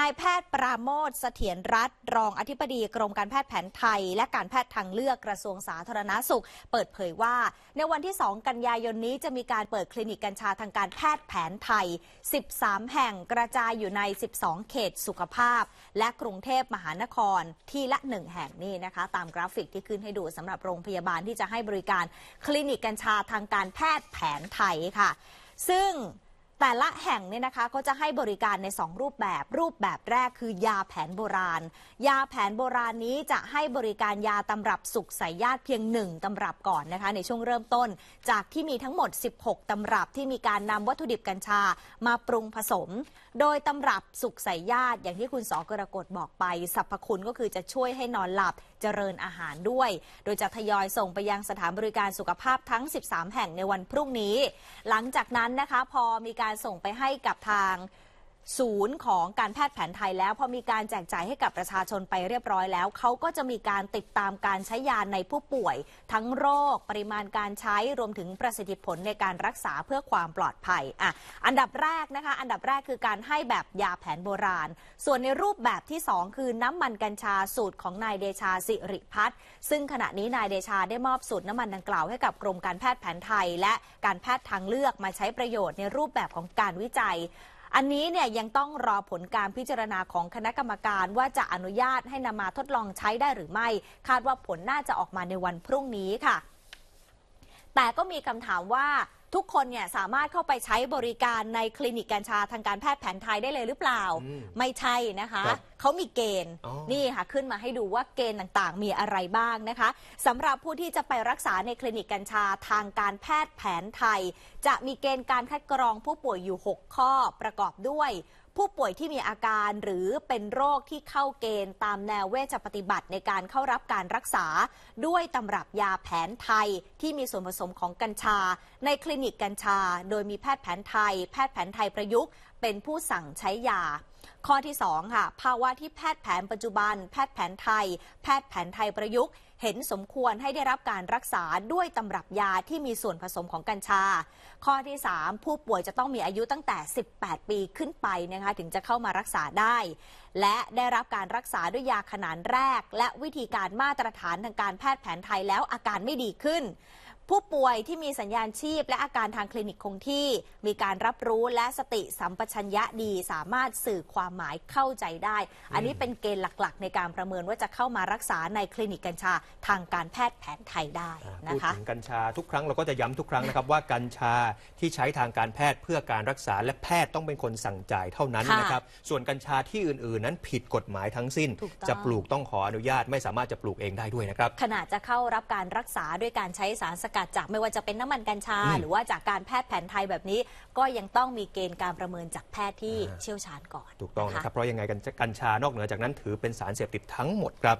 นายแพทย์ปราโมทเสถียรรัตน์รองอธิบดีกรมการแพทย์แผนไทย และการแพทย์ทางเลือกกระทรวงสาธารณาสุข เปิดเผยว่า ในวันที่ 2 กันยายนนี้จะมีการเปิดคลินิกกัญชาทางการแพทย์แผนไทย 13 แห่งกระจายอยู่ใน 12 เขตสุขภาพ และกรุงเทพมหานครที่ละ 1 แห่งนี่นะคะ ตามกราฟิกที่ขึ้นให้ดูสำหรับโรงพยาบาลที่จะให้บริการคลินิกกัญชาทางการแพทย์แผนไทยค่ะ ซึ่งแต่ละแห่งเนี่ยนะคะก็จะให้บริการใน 2 รูปแบบ รูปแบบแรกคือยาแผนโบราณ ยาแผนโบราณนี้จะให้บริการยาตำรับสุขสายญาติเพียง 1 ตำรับก่อนนะคะในช่วงเริ่มต้น จากที่มีทั้งหมด 16 ตำรับที่มีการนำวัตถุดิบกัญชามาปรุงผสม โดยตำรับสุขสายญาติอย่างที่คุณสอกรกฎบอกไปสรรพคุณก็คือจะช่วยให้นอนหลับเจริญอาหารด้วย โดยจะทยอยส่งไปยังสถานบริการสุขภาพทั้ง 13 แห่งในวันพรุ่งนี้ หลังจากนั้นนะคะ พอมีการส่งไปให้กับทางศูนย์ของการแพทย์แผนไทยแล้วพอมีการแจกจ่ายให้กับประชาชนไปเรียบร้อยแล้ว เขาก็จะมีการติดตามการใช้ยาในผู้ป่วย ทั้งโรคปริมาณการใช้รวมถึงประสิทธิผลในการรักษาเพื่อความปลอดภัยอ่ะอันดับแรกนะคะ อันดับแรกคือการให้แบบยาแผนโบราณ ส่วนในรูปแบบที่ 2 คือน้ำมันกัญชาสูตรของนายเดชาสิริพัฒน์ซึ่งขณะนี้นายเดชาได้มอบสูตรน้ำมันดังกล่าวให้กับกรมการแพทย์แผนไทย และการแพทย์ทางเลือกมาใช้ประโยชน์ในรูปแบบของการวิจัยอันนี้เนี่ยยังต้องรอผลการพิจารณาของคณะกรรมการ ว่าจะอนุญาตให้นำมาทดลองใช้ได้หรือไม่ คาดว่าผลน่าจะออกมาในวันพรุ่งนี้ค่ะ แต่ก็มีคำถามว่าทุกคนเนี่ยสามารถเข้าไปใช้บริการในคลินิก กัญชาทางการแพทย์แผนไทยได้เลยหรือเปล่า ไม่ใช่นะคะเขามีเกณฑ์นี่ค่ะขึ้นมาให้ดูว่าเกณฑ์ต่างๆ มีอะไรบ้างนะคะสำหรับผู้ที่จะไปรักษาในคลินิกกัญชาทางการแพทย์แผนไทย จะมีเกณฑ์การคัดกรองผู้ป่วยอยู่ 6 ข้อประกอบด้วย ผู้ป่วยที่มีอาการหรือเป็นโรคที่เข้าเกณฑ์ตามแนวเวชปฏิบัติในการเข้ารับการรักษาด้วยตำรับยาแผนไทยที่มีส่วนผสมของกัญชาในคลินนิกกัญชา โดยมีแพทย์แผนไทย แพทย์แผนไทยประยุกต์ เป็นผู้สั่งใช้ยา ข้อที่2ค่ะภาวะที่แพทย์แผนปัจจุบัน แพทย์แผนไทย แพทย์แผนไทยประยุกต์ เห็นสมควรให้ได้รับการรักษาด้วยตำรับยาที่มีส่วนผสมของกัญชา ข้อที่ 3 ผู้ป่วยจะต้องมีอายุตั้งแต่ 18 ปีขึ้นไปนะคะถึงจะเข้ามารักษาได้ และได้รับการรักษาด้วยยาขนานแรก และวิธีการมาตรฐานทางการแพทย์แผนไทยแล้วอาการไม่ดีขึ้นผู้ป่วยที่มีสัญญาณชีพ และอาการทางคลินิกคงที่ มีการรับรู้และสติสัมปชัญญะดี สามารถสื่อความหมายเข้าใจได้ อันนี้เป็นเกณฑ์หลักๆ ในการประเมินว่าจะเข้ามารักษาในคลินิกกัญชาทางการแพทย์แผนไทยได้นะคะพูดถึงกัญชาทุกครั้งเราก็จะย้ำทุกครั้งนะครับว่ากัญชาที่ใช้ทางการแพทย์เพื่อการรักษาและแพทย์ต้องเป็นคนสั่งจ่ายเท่านั้นนะครับ ส่วนกัญชาที่อื่นๆ นั้นผิดกฎหมายทั้งสิ้น จะปลูกต้องขออนุญาตไม่สามารถจะปลูกเองได้ด้วยนะครับขณะจะเข้ารับการรักษาด้วยการใช้สารสกัดจากไม่ว่าจะเป็นน้ำมันกัญชาหรือว่าจากการแพทย์แผนไทยแบบนี้ก็ยังต้องมีเกณฑ์การประเมินจากแพทย์ที่เชี่ยวชาญก่อนถูกต้องนะครับเพราะยังไงกัญชานอกเหนือจากนั้นถือเป็นสารเสพติดทั้งหมดครับ